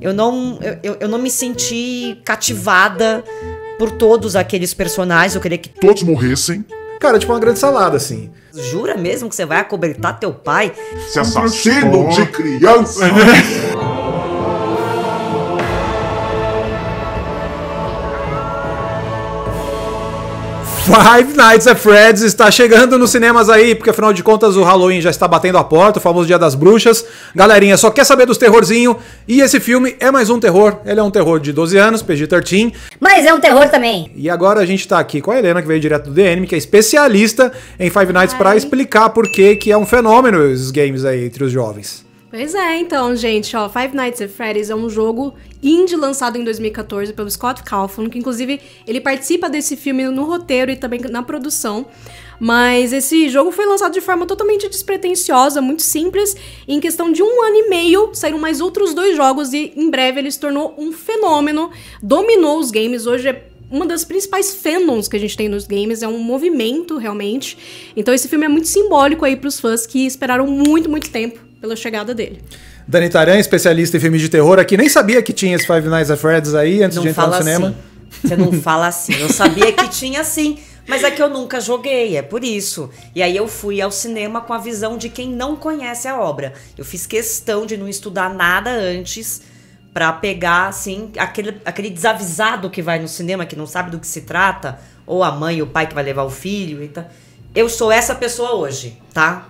Eu não, eu, eu não me senti cativada por todos aqueles personagens. Eu queria que todos morressem. Cara, é tipo uma grande salada, assim. Jura mesmo que você vai acobertar teu pai? Se assassino de criança! Five Nights at Freddy's está chegando nos cinemas aí, porque afinal de contas o Halloween já está batendo a porta, o famoso Dia das Bruxas. Galerinha, só quer saber dos terrorzinho e esse filme é mais um terror. Ele é um terror de 12 anos, PG-13. Mas é um terror também. E agora a gente está aqui com a Helena, que veio direto do DN, que é especialista em Five Nights para explicar por que que é um fenômeno os games aí entre os jovens. Pois é, então, gente, ó, Five Nights at Freddy's é um jogo indie lançado em 2014 pelo Scott Calhoun, que inclusive ele participa desse filme no roteiro e também na produção. Mas esse jogo foi lançado de forma totalmente despretensiosa, muito simples. E em questão de um ano e meio, saíram mais outros dois jogos e em breve ele se tornou um fenômeno, dominou os games. Hoje é uma das principais fandoms que a gente tem nos games, é um movimento realmente. Então esse filme é muito simbólico aí para os fãs que esperaram muito, muito tempo pela chegada dele. Dani Taran, especialista em filmes de terror aqui, nem sabia que tinha esse Five Nights at Freddy's aí antes não de entrar no assim. cinema. Assim. Você não fala assim, eu sabia que tinha sim, mas é que eu nunca joguei, é por isso. E aí eu fui ao cinema com a visão de quem não conhece a obra. Eu fiz questão de não estudar nada antes para pegar assim aquele, aquele desavisado que vai no cinema que não sabe do que se trata, ou a mãe, o pai que vai levar o filho, e então. tal. eu sou essa pessoa hoje, tá?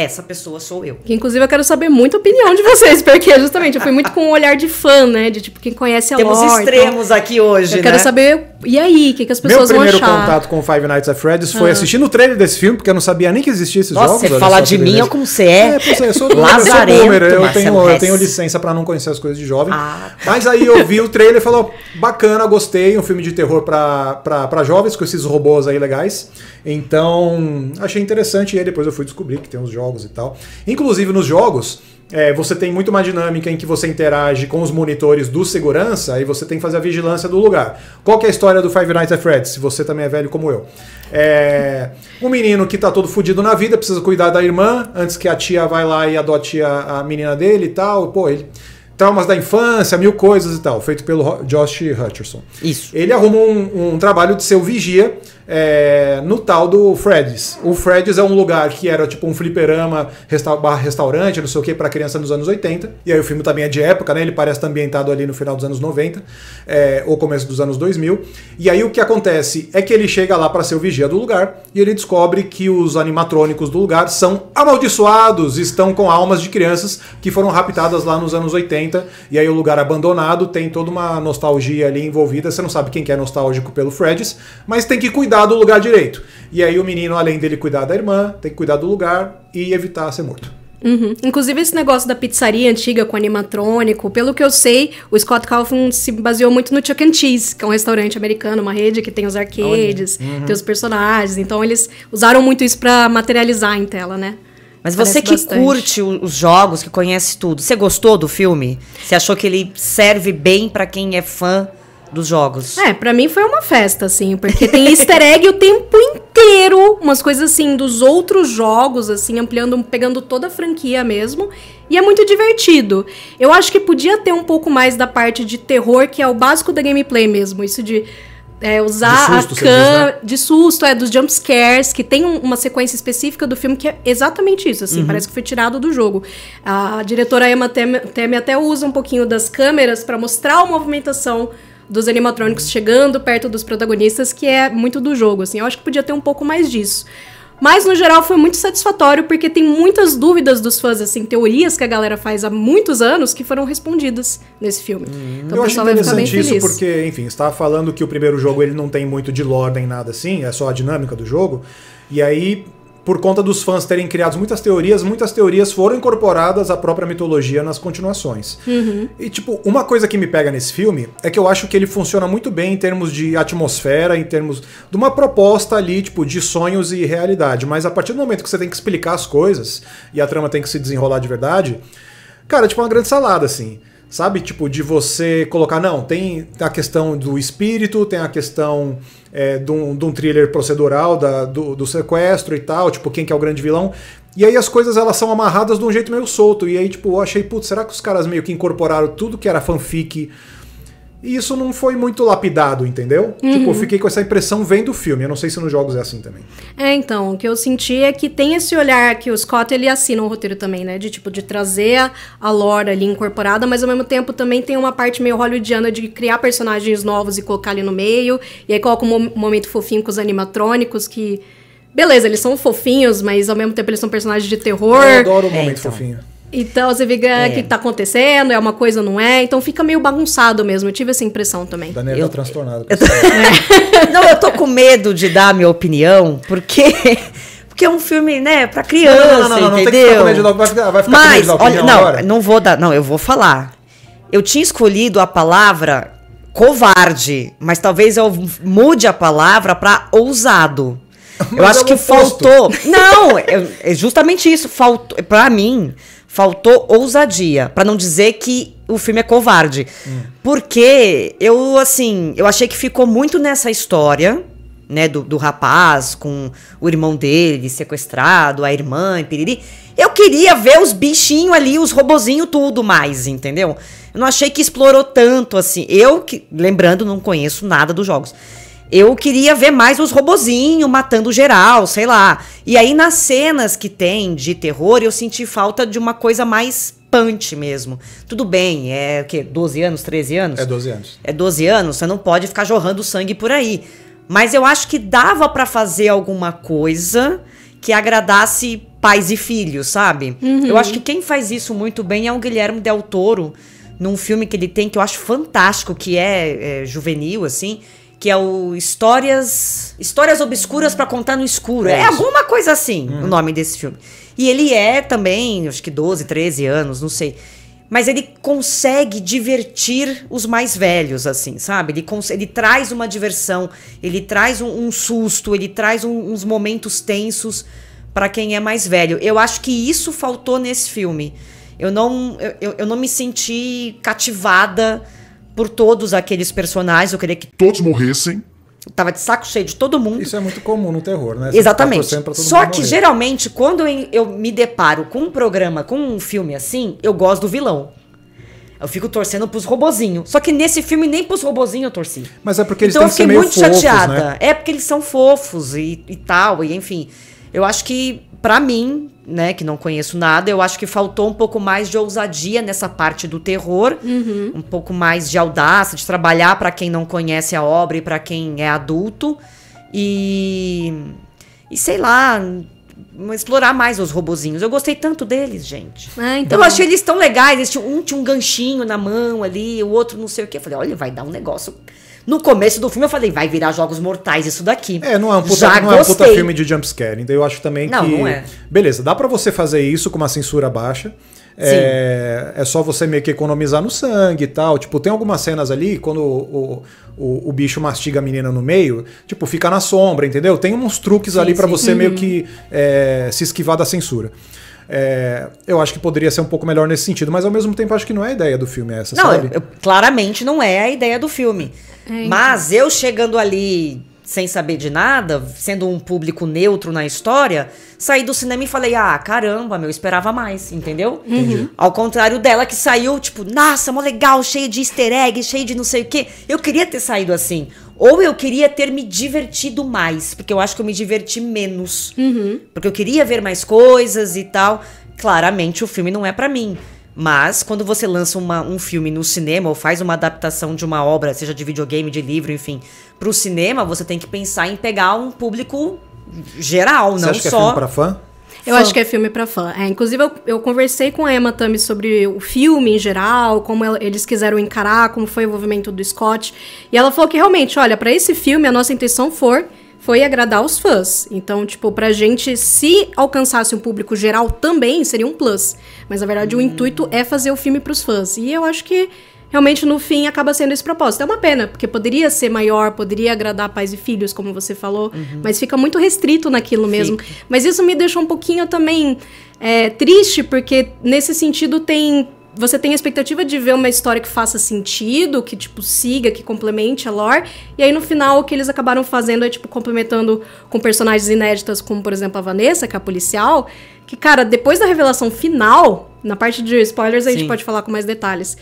essa pessoa sou eu. Que, inclusive, eu quero saber muito a opinião de vocês, porque justamente eu fui muito com um olhar de fã, né? De tipo, quem conhece a Temos Lore, então extremos então, aqui hoje, Eu né? quero saber e aí, o que, que as pessoas vão achar? Meu primeiro contato com Five Nights at Freddy's foi ah. assistindo o trailer desse filme, porque eu não sabia nem que existia esses Nossa, jogos. Nossa, você falar de mim, é como você é. É, pois eu é, sou, eu, sou boomer, eu, tenho, eu tenho licença para não conhecer as coisas de jovem. Ah. Tá. Mas aí eu vi o trailer e falou, bacana, gostei, um filme de terror para jovens, com esses robôs aí legais. Então, achei interessante. E aí depois eu fui descobrir que tem uns jogos e tal. Inclusive nos jogos é, você tem muito mais dinâmica em que você interage com os monitores do segurança e você tem que fazer a vigilância do lugar. Qual que é a história do Five Nights at Freddy's? Se você também é velho como eu. É, um menino que tá todo fudido na vida, precisa cuidar da irmã antes que a tia vai lá e adote a, a menina dele e tal. Pô, ele traumas da infância, mil coisas e tal, feito pelo Josh Hutcherson. Isso. Ele arrumou um, um trabalho de seu vigia é, no tal do Freddy's. O Freddy's é um lugar que era tipo um fliperama, resta restaurante, não sei o que, para criança nos anos 80. E aí o filme também é de época, né? Ele parece ambientado ali no final dos anos 90, é, ou começo dos anos 2000. E aí o que acontece é que ele chega lá para ser o vigia do lugar e ele descobre que os animatrônicos do lugar são amaldiçoados, estão com almas de crianças que foram raptadas lá nos anos 80. E aí o lugar abandonado tem toda uma nostalgia ali envolvida. Você não sabe quem que é nostálgico pelo Freddy's, mas tem que cuidar cuidar do lugar direito. E aí o menino, além dele cuidar da irmã, tem que cuidar do lugar e evitar ser morto. Uhum. Inclusive, esse negócio da pizzaria antiga com animatrônico, pelo que eu sei, o Scott Calvin se baseou muito no Chuck and Cheese, que é um restaurante americano, uma rede que tem os arcades, uhum. tem os personagens. Então, eles usaram muito isso para materializar em tela, né? Mas Parece você que bastante. curte os jogos, que conhece tudo, você gostou do filme? Você achou que ele serve bem para quem é fã dos jogos. É, para mim foi uma festa, assim, porque tem easter egg o tempo inteiro, umas coisas assim, dos outros jogos, assim, ampliando, pegando toda a franquia mesmo. E é muito divertido. Eu acho que podia ter um pouco mais da parte de terror, que é o básico da gameplay mesmo. Isso de é, usar de susto, a câmera. Né? De susto, é, dos jump scares, que tem um, uma sequência específica do filme que é exatamente isso, assim, uhum. parece que foi tirado do jogo. A diretora Emma Teme, Teme até usa um pouquinho das câmeras para mostrar a movimentação dos animatrônicos chegando perto dos protagonistas, que é muito do jogo, assim. Eu acho que podia ter um pouco mais disso. Mas no geral foi muito satisfatório porque tem muitas dúvidas dos fãs, assim, teorias que a galera faz há muitos anos que foram respondidas nesse filme. Hum, então eu acho interessante isso feliz. porque, enfim, estava falando que o primeiro jogo ele não tem muito de lore nem nada assim, é só a dinâmica do jogo. E aí por conta dos fãs terem criado muitas teorias, muitas teorias foram incorporadas à própria mitologia nas continuações. Uhum. E, tipo, uma coisa que me pega nesse filme é que eu acho que ele funciona muito bem em termos de atmosfera, em termos de uma proposta ali, tipo, de sonhos e realidade. Mas a partir do momento que você tem que explicar as coisas e a trama tem que se desenrolar de verdade, cara, é tipo uma grande salada, assim. Sabe? Tipo, de você colocar, não, tem a questão do espírito, tem a questão é, de, um, de um thriller procedural, da, do, do sequestro e tal, tipo, quem que é o grande vilão. E aí as coisas elas são amarradas de um jeito meio solto. E aí, tipo, eu achei, putz, será que os caras meio que incorporaram tudo que era fanfic e isso não foi muito lapidado, entendeu? Uhum. Tipo, eu fiquei com essa impressão vendo o filme. Eu não sei se nos jogos é assim também. É, então, o que eu senti é que tem esse olhar que o Scott ele assina o roteiro também, né? De tipo, de trazer a lore ali incorporada, mas ao mesmo tempo também tem uma parte meio hollywoodiana de criar personagens novos e colocar ali no meio. E aí coloca um momento fofinho com os animatrônicos que. Beleza, eles são fofinhos, mas ao mesmo tempo eles são personagens de terror. Eu adoro o momento é, então. fofinho. Então você fica, ah, é. o que tá acontecendo? É uma coisa, não é? Então fica meio bagunçado mesmo. Eu tive essa impressão também. Daniela tá eu, tá transtornado. Eu é. Não, eu tô com medo de dar a minha opinião, porque porque é um filme, né, pra criança, não, não, não, não entendeu? Não, não, não, vai ficar, vai ficar Mas, olha, não, agora. não vou dar, não, eu vou falar. Eu tinha escolhido a palavra covarde, mas talvez eu mude a palavra para ousado. Mas eu acho é que oposto. faltou. Não, é, é justamente isso. Faltou. Para mim, faltou ousadia, para não dizer que o filme é covarde. Hum. Porque eu, assim, eu achei que ficou muito nessa história, né, do, do rapaz com o irmão dele sequestrado, a irmã e piriri. Eu queria ver os bichinhos ali, os robozinhos, tudo mais, entendeu? Eu não achei que explorou tanto, assim. Eu, que, lembrando, não conheço nada dos jogos. Eu queria ver mais os robozinhos matando geral, sei lá. E aí nas cenas que tem de terror, eu senti falta de uma coisa mais punch mesmo. Tudo bem, é o quê? 12 anos, 13 anos? É 12 anos. É 12 anos, você não pode ficar jorrando sangue por aí. Mas eu acho que dava para fazer alguma coisa que agradasse pais e filhos, sabe? Uhum. Eu acho que quem faz isso muito bem é o Guilherme Del Toro, num filme que ele tem que eu acho fantástico, que é, é juvenil, assim que é o Histórias Histórias Obscuras para Contar no Escuro. É, é alguma coisa assim hum. o uhum. nome desse filme. E ele é também, acho que 12, 13 anos, não sei. Mas ele consegue divertir os mais velhos, assim, sabe? Ele, ele traz uma diversão, ele traz um, um susto, ele traz um, uns momentos tensos para quem é mais velho. Eu acho que isso faltou nesse filme. Eu não, eu, eu não me senti cativada por todos aqueles personagens. Eu queria que todos morressem. tava de saco cheio de todo mundo. Isso é muito comum no terror, né? Você Exatamente. Tá Só que morrer. geralmente, quando eu me deparo com um programa, com um filme assim, eu gosto do vilão. Eu fico torcendo pros robozinhos. Só que nesse filme nem pros robozinhos eu torci. Mas é porque eles então, têm que ser meio fofos, Então eu fiquei muito chateada. Né? É porque eles são fofos e, e tal, e enfim. Eu acho que para mim, né, que não conheço nada, eu acho que faltou um pouco mais de ousadia nessa parte do terror, uhum. um pouco mais de audácia, de trabalhar para quem não conhece a obra e para quem é adulto. E. E sei lá, explorar mais os robozinhos. Eu gostei tanto deles, gente. Ah, então. Eu achei eles tão legais. Eles tinham, um tinha um ganchinho na mão ali, o outro não sei o quê. Eu falei, olha, vai dar um negócio no começo do filme eu falei, vai virar Jogos Mortais isso daqui. É, não é um puta, não é um puta filme de jumpscare. Então eu acho também não, que. Não é. Beleza, dá para você fazer isso com uma censura baixa. É, é, só você meio que economizar no sangue e tal. Tipo, tem algumas cenas ali, quando o, o, o, bicho mastiga a menina no meio, tipo, fica na sombra, entendeu? Tem uns truques sim, ali para você meio uhum. que é, se esquivar da censura. É, eu acho que poderia ser um pouco melhor nesse sentido, mas ao mesmo tempo acho que não é a ideia do filme essa, não, sabe? Eu, claramente não é a ideia do filme. É, então. mas eu chegando ali sem saber de nada, sendo um público neutro na história, saí do cinema e falei: ah, caramba, meu, esperava mais, entendeu? Uhum. Ao contrário dela que saiu, tipo, nossa, mó legal, cheio de easter egg, cheio de não sei o quê. Eu queria ter saído assim. Ou eu queria ter me divertido mais, porque eu acho que eu me diverti menos. Uhum. Porque eu queria ver mais coisas e tal. Claramente o filme não é para mim. Mas quando você lança uma, um filme no cinema ou faz uma adaptação de uma obra, seja de videogame, de livro, enfim, pro cinema, você tem que pensar em pegar um público geral, você não acha só. Que é filme pra fã? Eu fã. acho que é filme para fã. É, inclusive, eu, eu, conversei com a Emma Tami sobre o filme em geral, como ela, eles quiseram encarar, como foi o envolvimento do Scott. E ela falou que realmente, olha, para esse filme a nossa intenção for foi agradar os fãs. Então, tipo, pra gente, se alcançasse um público geral também, seria um plus. Mas na verdade, hum. o intuito é fazer o filme pros fãs. E eu acho que realmente no fim acaba sendo esse propósito. É uma pena, porque poderia ser maior, poderia agradar pais e filhos, como você falou, uhum. mas fica muito restrito naquilo fica. mesmo. Mas isso me deixou um pouquinho também é, triste, porque nesse sentido tem. Você tem a expectativa de ver uma história que faça sentido, que, tipo, siga, que complemente a lore. E aí, no final, o que eles acabaram fazendo é, tipo, complementando com personagens inéditas, como, por exemplo, a Vanessa, que é a policial. Que, cara, depois da revelação final, na parte de spoilers, a Sim. gente pode falar com mais detalhes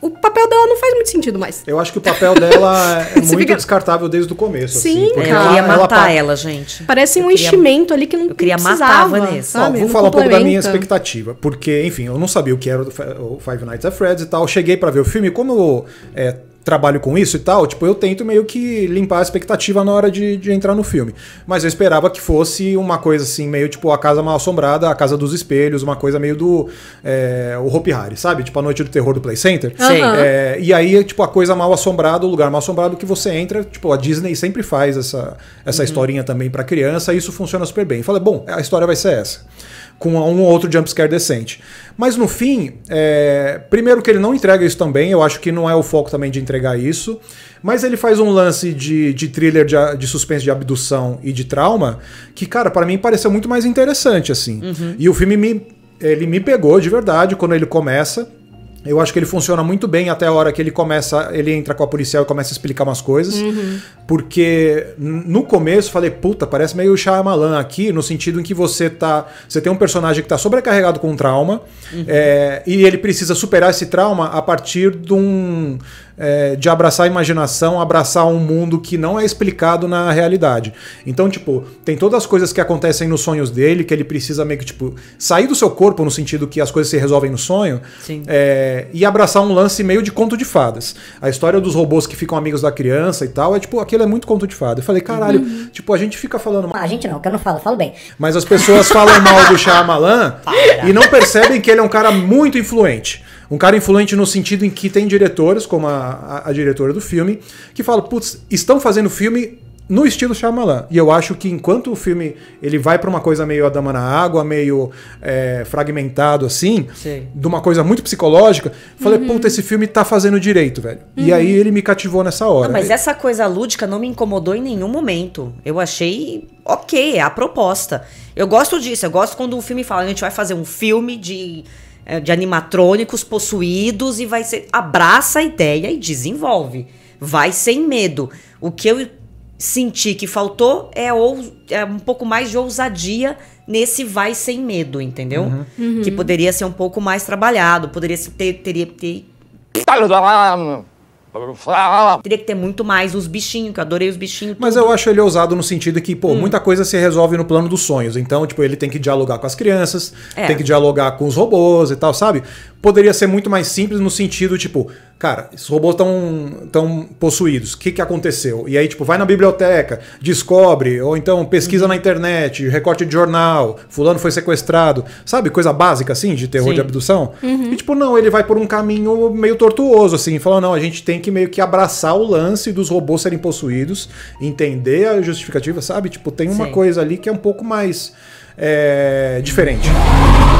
o papel dela não faz muito sentido mais. Eu acho que o papel dela é muito fica... descartável desde o começo. Assim, Sim, assim, cara. Eu queria matar ela, ela, gente. Parece um queria, enchimento ali que não Eu queria matar a Vanessa. vou falar um pouco da minha expectativa. Porque, enfim, eu não sabia o que era o Five Nights at Freddy's e tal. Cheguei para ver o filme. Como é, trabalho com isso e tal, tipo, eu tento meio que limpar a expectativa na hora de, de entrar no filme. Mas eu esperava que fosse uma coisa assim, meio tipo a casa mal assombrada, a casa dos espelhos, uma coisa meio do é, o Hope Harry, sabe? Tipo a noite do terror do Play Center. Sim. É, e aí, tipo, a coisa mal assombrada, o lugar mal assombrado que você entra, tipo, a Disney sempre faz essa, essa uhum. historinha também para criança, e isso funciona super bem. Falei, bom, a história vai ser essa com um ou outro jumpscare decente. Mas no fim, é... primeiro que ele não entrega isso também, eu acho que não é o foco também de entregar isso. Mas ele faz um lance de, de thriller de, de suspense de abdução e de trauma que, cara, para mim pareceu muito mais interessante, assim. Uhum. E o filme me, ele me pegou de verdade quando ele começa. Eu acho que ele funciona muito bem até a hora que ele começa, ele entra com a policial e começa a explicar umas coisas. Uhum. Porque no começo falei, puta, parece meio Shyamalan aqui, no sentido em que você tá. Você tem um personagem que tá sobrecarregado com trauma, uhum. é, e ele precisa superar esse trauma a partir de um é, de abraçar a imaginação, abraçar um mundo que não é explicado na realidade. Então, tipo, tem todas as coisas que acontecem nos sonhos dele, que ele precisa meio que, tipo, sair do seu corpo no sentido que as coisas se resolvem no sonho, é, e abraçar um lance meio de conto de fadas. A história dos robôs que ficam amigos da criança e tal, é tipo, aquilo é muito conto de fadas. Eu falei, caralho, uhum. tipo, a gente fica falando mal. Ah, a gente não, que eu não falo, falo bem. Mas as pessoas falam mal do Shyamalan e não percebem que ele é um cara muito influente. Um cara influente no sentido em que tem diretores como a, a, a diretora do filme, que fala, putz, estão fazendo filme no estilo Shyamalan. E eu acho que enquanto o filme ele vai para uma coisa meio a dama na água, meio é, fragmentado assim, Sim. de uma coisa muito psicológica, falei, uhum. puta, esse filme tá fazendo direito, velho. Uhum. E aí ele me cativou nessa hora. Não, mas essa coisa lúdica não me incomodou em nenhum momento. Eu achei ok, é a proposta. Eu gosto disso, eu gosto quando um filme fala, a gente vai fazer um filme de é, de animatrônicos possuídos e vai ser. Abraça a ideia e desenvolve. Vai sem medo. O que eu senti que faltou é, ou, é um pouco mais de ousadia nesse vai sem medo, entendeu? Uhum. Uhum. Que poderia ser um pouco mais trabalhado, poderia ter, ter tá, ah, Teria que ter muito mais os bichinhos, que eu adorei os bichinhos. Mas eu acho ele ousado no sentido que, pô, hum. muita coisa se resolve no plano dos sonhos. Então, tipo, ele tem que dialogar com as crianças, é. tem que dialogar com os robôs e tal, sabe? poderia ser muito mais simples no sentido, tipo, cara, esses robôs estão tão possuídos, o que, que aconteceu? E aí, tipo, vai na biblioteca, descobre, ou então pesquisa uhum. na internet, recorte de jornal, fulano foi sequestrado, sabe? Coisa básica, assim, de terror Sim. de abdução. Uhum. E, tipo, não, ele vai por um caminho meio tortuoso, assim, falando, não, a gente tem que meio que abraçar o lance dos robôs serem possuídos, entender a justificativa, sabe? Tipo, tem uma Sim. coisa ali que é um pouco mais é, diferente. Música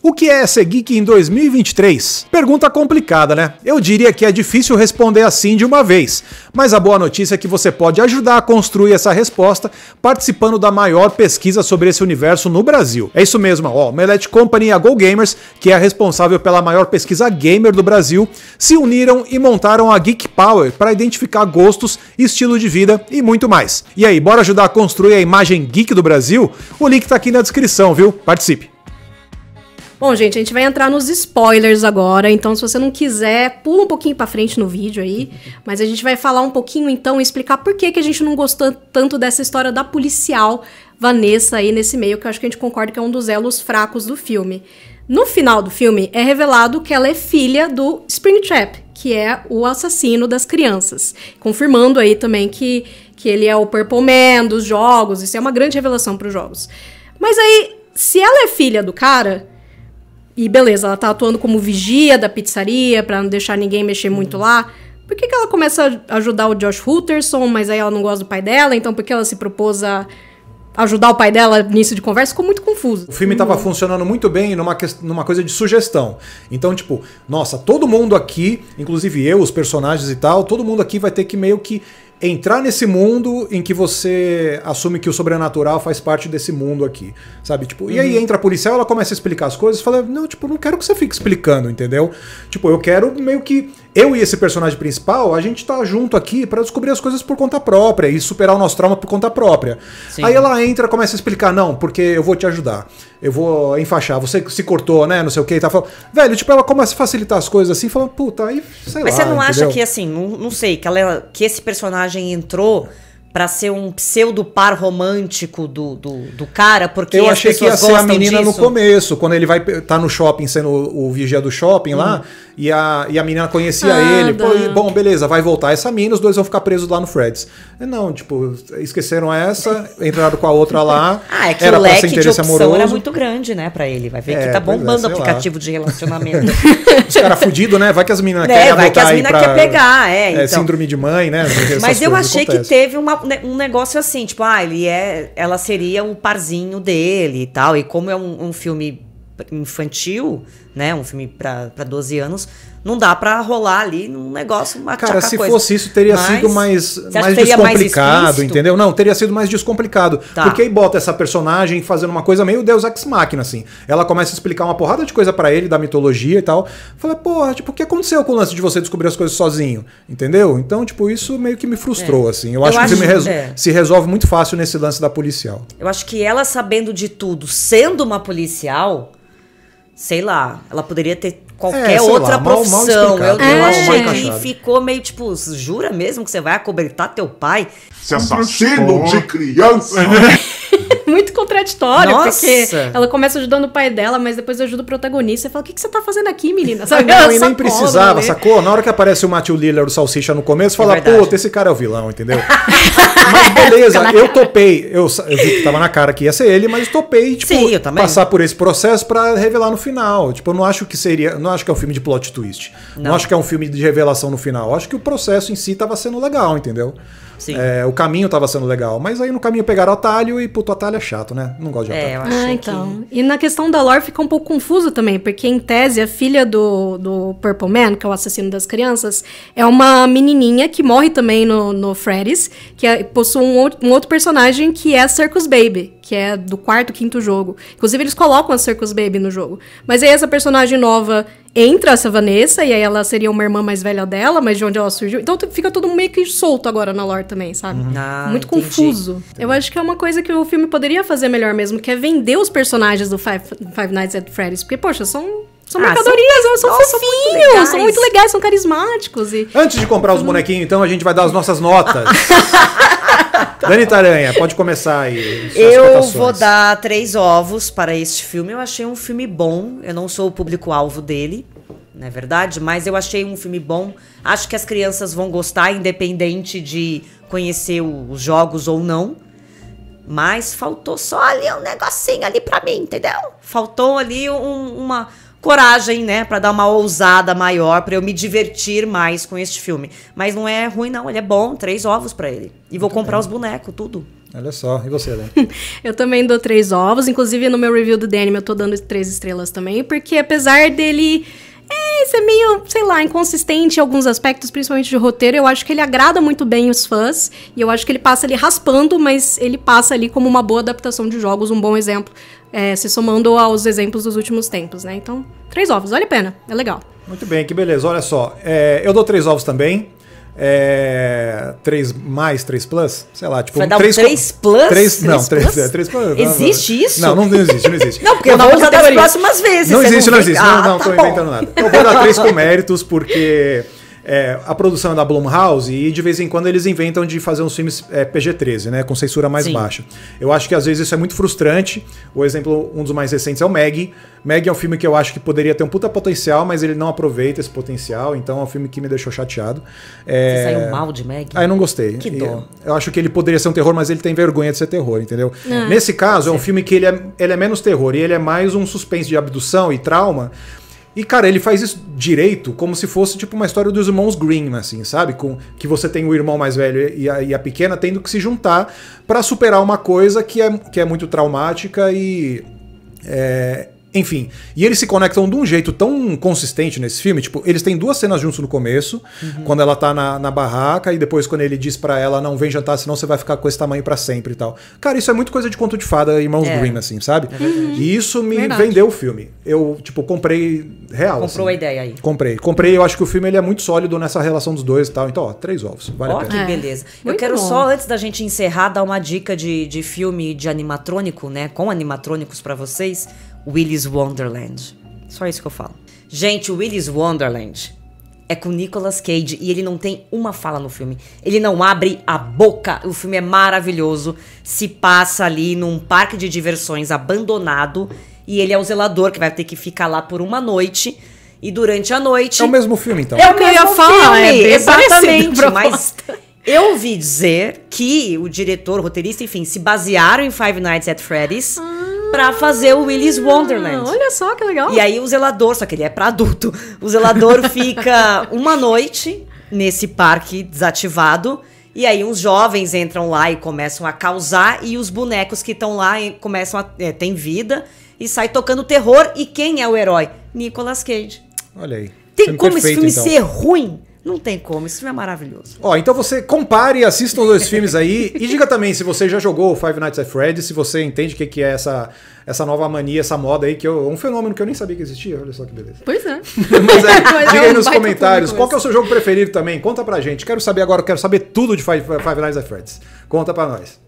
O que é ser geek em 2023? Pergunta complicada, né? Eu diria que é difícil responder assim de uma vez, mas a boa notícia é que você pode ajudar a construir essa resposta participando da maior pesquisa sobre esse universo no Brasil. É isso mesmo, ó, Melete Company e a Go Gamers, que é responsável pela maior pesquisa gamer do Brasil, se uniram e montaram a Geek Power para identificar gostos, estilo de vida e muito mais. E aí, bora ajudar a construir a imagem geek do Brasil? O link tá aqui na descrição, viu? Participe! Bom, gente, a gente vai entrar nos spoilers agora, então se você não quiser, pula um pouquinho para frente no vídeo aí, mas a gente vai falar um pouquinho então e explicar por que, que a gente não gostou tanto dessa história da policial Vanessa aí nesse meio, que eu acho que a gente concorda que é um dos elos fracos do filme. No final do filme, é revelado que ela é filha do Springtrap, que é o assassino das crianças. Confirmando aí também que, que ele é o Purple Man dos jogos, isso é uma grande revelação para os jogos. Mas aí, se ela é filha do cara, e beleza, ela tá atuando como vigia da pizzaria para não deixar ninguém mexer muito uhum. lá. Por que, que ela começa a ajudar o Josh Hutterson, mas aí ela não gosta do pai dela, então por que ela se propôs a ajudar o pai dela nisso de conversa, ficou muito confuso. O filme estava uhum. funcionando muito bem numa, numa coisa de sugestão. Então, tipo, nossa, todo mundo aqui, inclusive eu, os personagens e tal, todo mundo aqui vai ter que meio que entrar nesse mundo em que você assume que o sobrenatural faz parte desse mundo aqui, sabe? Tipo, uhum. e aí uhum. entra a policial, ela começa a explicar as coisas, fala: "Não, tipo, não quero que você fique explicando, entendeu? Tipo, eu quero meio que eu e esse personagem principal, a gente tá junto aqui para descobrir as coisas por conta própria e superar o nosso trauma por conta própria". Sim. Aí ela entra, começa a explicar: "Não, porque eu vou te ajudar" eu vou enfaixar, você se cortou, né? Não sei o que tá falando. Velho, tipo, ela começa a facilitar as coisas assim, falando, puta, aí sei Mas lá. Mas você não entendeu? acha que assim, não, não sei, que, ela, que esse personagem entrou para ser um pseudo par romântico do, do, do cara, porque Eu achei que ia ser a menina disso. no começo, quando ele vai tá no shopping sendo o, o vigia do shopping hum. lá, e a, e a menina conhecia ah, ele. Pô, e, bom, beleza, vai voltar essa mina, os dois vão ficar presos lá no Freds. É, não, tipo, esqueceram essa, entraram com a outra lá. ah, é que era o leque de opção amoroso. era muito grande, né, pra ele. Vai ver é, que tá é, bombando o é, aplicativo lá. de relacionamento. os caras fudidos, né? Vai que as meninas né, querem Vai que as meninas querem pegar, é, é, então. Síndrome de mãe, né? Mas eu achei que teve uma, né, um negócio assim, tipo, ah, ele é, ela seria o parzinho dele e tal. E como é um, um filme infantil, né? Um filme para 12 anos, não dá para rolar ali num negócio uma Cara, se coisa. fosse isso, teria Mas, sido mais, mais descomplicado, mais entendeu? Não, teria sido mais descomplicado. Tá. Porque aí bota essa personagem fazendo uma coisa meio Deus Ex Machina, assim. Ela começa a explicar uma porrada de coisa para ele, da mitologia e tal. Fala, porra, tipo, o que aconteceu com o lance de você descobrir as coisas sozinho? Entendeu? Então, tipo, isso meio que me frustrou, é. assim. Eu, Eu acho, acho, que o filme reso é. se resolve muito fácil nesse lance da policial. Eu acho que ela sabendo de tudo, sendo uma policial sei lá, ela poderia ter qualquer é, outra lá, profissão. Mal, mal eu, é. eu achei que ficou meio tipo, jura mesmo que você vai acobertar teu pai? se assassino de criança! muito contraditório, Nossa. porque ela começa ajudando o pai dela, mas depois ajuda o protagonista e fala: O que, que você tá fazendo aqui, menina? Sabe? Não, e nem precisava, né? sacou? Na hora que aparece o Matthew Lillard, o Salsicha no começo, fala: é Puta, esse cara é o vilão, entendeu? mas beleza, eu topei. Eu, eu vi que tava na cara que ia ser ele, mas topei, tipo, Sim, passar por esse processo para revelar no final. Tipo, eu não acho que seria. Não acho que é um filme de plot twist. Não. não acho que é um filme de revelação no final. Eu acho que o processo em si tava sendo legal, entendeu? É, o caminho estava sendo legal, mas aí no caminho pegaram o atalho e, puto, atalho é chato, né? Não gosto de atalho. É, eu achei ah, então. Que... E na questão da lore fica um pouco confuso também, porque em tese a filha do, do Purple Man, que é o assassino das crianças, é uma menininha que morre também no, no Freddy's, que é, possui um outro, um outro personagem que é a Circus Baby, que é do quarto, quinto jogo. Inclusive eles colocam a Circus Baby no jogo. Mas aí essa personagem nova entra essa Vanessa, e aí ela seria uma irmã mais velha dela, mas de onde ela surgiu. Então fica todo meio que solto agora na lore também, sabe? Uhum. Ah, Muito entendi. confuso. Eu acho que é uma coisa que o filme poderia fazer melhor mesmo, que é vender os personagens do Five, Five Nights at Freddy's. Porque, poxa, são são ah, mercadorias, são, são fofinhos, muito são muito legais, são carismáticos. E... Antes de comprar os bonequinhos, então, a gente vai dar as nossas notas. Dani Taranha, pode começar aí. Eu vou dar três ovos para este filme. Eu achei um filme bom. Eu não sou o público-alvo dele, não é verdade? Mas eu achei um filme bom. Acho que as crianças vão gostar, independente de conhecer os jogos ou não. Mas faltou só ali um negocinho ali para mim, entendeu? Faltou ali um, uma coragem, né, para dar uma ousada maior, para eu me divertir mais com este filme. Mas não é ruim não, ele é bom, três ovos para ele. E vou Muito comprar bem. os bonecos, tudo. Olha só, e você, Helena? eu também dou três ovos, inclusive no meu review do Denim eu tô dando três estrelas também, porque apesar dele é, ser meio, sei lá, inconsistente em alguns aspectos, principalmente de roteiro. Eu acho que ele agrada muito bem os fãs. E eu acho que ele passa ali raspando, mas ele passa ali como uma boa adaptação de jogos, um bom exemplo é, se somando aos exemplos dos últimos tempos, né? Então, três ovos, vale a pena, é legal. Muito bem, que beleza. Olha só, é, eu dou três ovos também. É, três mais três plus? Sei lá, tipo. Vai dar plus? três não, três, plus? É, plus. Existe não, isso? Não, não, não existe, não existe. Não, porque eu vou usar das próximas vezes. Não existe, não, existe. Ah, não, não tá tô bom. inventando nada. Eu vou dar três com méritos, porque é, a produção é da Blumhouse e de vez em quando eles inventam de fazer uns filmes é, PG-13, né? Com censura mais Sim. baixa. Eu acho que às vezes isso é muito frustrante. O exemplo, um dos mais recentes é o Meg. Meg é um filme que eu acho que poderia ter um puta potencial, mas ele não aproveita esse potencial, então é um filme que me deixou chateado. É... Você saiu mal de Meg? Ah, eu não gostei. Que dó. Eu acho que ele poderia ser um terror, mas ele tem vergonha de ser terror, entendeu? Ah, Nesse caso, é um filme que ele é, ele é menos terror e ele é mais um suspense de abdução e trauma e, cara, ele faz isso direito como se fosse, tipo, uma história dos irmãos Grimm, assim, sabe? Com que você tem o irmão mais velho e a, e a pequena tendo que se juntar para superar uma coisa que é, que é muito traumática e. É, enfim, e eles se conectam de um jeito tão consistente nesse filme. Tipo, eles têm duas cenas juntos no começo, uhum. quando ela tá na, na, barraca, e depois quando ele diz para ela, não vem jantar, senão você vai ficar com esse tamanho para sempre e tal. Cara, isso é muito coisa de conto de fada, irmãos é. Grimm, assim, sabe? É E isso me verdade. vendeu o filme. Eu, tipo, comprei real. Comprou assim. a ideia aí. Comprei. Comprei, eu acho que o filme ele é muito sólido nessa relação dos dois e tal. Então, ó, três ovos. Vale a pena. que beleza. É. eu quero bom. só, antes da gente encerrar, dar uma dica de, de filme de animatrônico, né? Com animatrônicos para vocês. Willy's Wonderland. Só isso que eu falo. Gente, Willy's Wonderland é com Nicolas Cage e ele não tem uma fala no filme. Ele não abre a boca. O filme é maravilhoso. Se passa ali num parque de diversões abandonado e ele é o zelador que vai ter que ficar lá por uma noite. E durante a noite. É o mesmo filme, então. É o que eu ia falar, é filme, é exatamente. Mas eu ouvi dizer que o diretor, o roteirista, enfim, se basearam em Five Nights at Freddy's. Hum pra fazer o Willy's Wonderland. Ah, olha só que legal. E aí o zelador, só que ele é pra adulto, o zelador fica uma noite nesse parque desativado. E aí uns jovens entram lá e começam a causar, e os bonecos que estão lá começam a. É, tem vida e sai tocando terror. E quem é o herói? Nicolas Cage. Olha aí. Tem filme como perfeito, esse filme então. ser ruim? Não tem como, esse filme é maravilhoso. Ó, então você compare e assista os dois filmes aí e diga também se você já jogou Five Nights at Freddy's, se você entende o que, que é essa, essa nova mania, essa moda aí, que é um fenômeno que eu nem sabia que existia, olha só que beleza. Pois é. Mas é, Mas diga aí é um nos comentários, qual é o seu jogo preferido também? Conta pra gente, quero saber agora, quero saber tudo de Five, Five Nights at Freddy's. Conta pra nós.